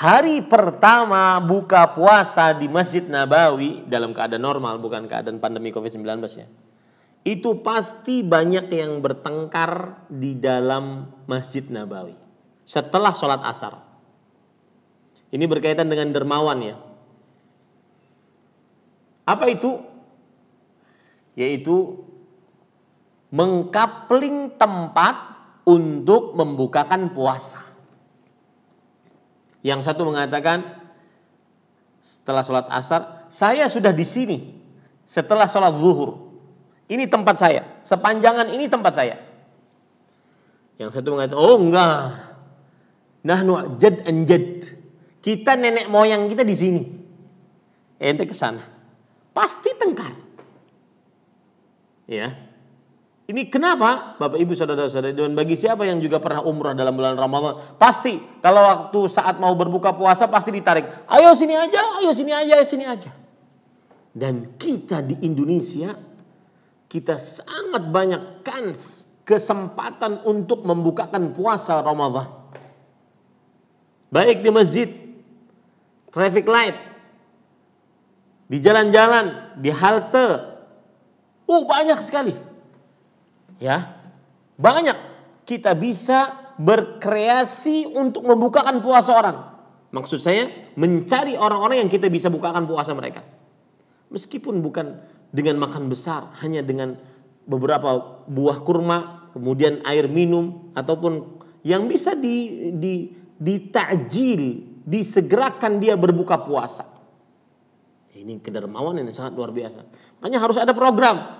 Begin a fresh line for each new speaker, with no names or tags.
hari pertama buka puasa di Masjid Nabawi dalam keadaan normal bukan keadaan pandemi Covid-19 ya. Itu pasti banyak yang bertengkar di dalam Masjid Nabawi setelah sholat asar. Ini berkaitan dengan dermawan ya. Apa itu? Yaitu mengkapling tempat untuk membukakan puasa. Yang satu mengatakan setelah sholat asar, saya sudah di sini setelah sholat zuhur. Ini tempat saya, sepanjangan ini tempat saya. Yang satu mengatakan, oh enggak, nahnu jad anjad. Kita nenek moyang kita di sini. Ente ke sana. Pasti tengkar. Ya. Ini kenapa Bapak Ibu saudara saudara dan bagi siapa yang juga pernah umrah dalam bulan Ramadan, pasti kalau waktu saat mau berbuka puasa pasti ditarik. Ayo sini aja, ayo sini aja, ayo sini aja. Dan kita di Indonesia kita sangat banyak kans kesempatan untuk membukakan puasa Ramadan. Baik di masjid, traffic light, di jalan-jalan, di halte. Uh banyak sekali Ya. Banyak kita bisa berkreasi untuk membukakan puasa orang. Maksud saya mencari orang-orang yang kita bisa bukakan puasa mereka. Meskipun bukan dengan makan besar, hanya dengan beberapa buah kurma, kemudian air minum ataupun yang bisa di di ditajil, disegerakan dia berbuka puasa. Ini kedermawanan yang sangat luar biasa. Makanya harus ada program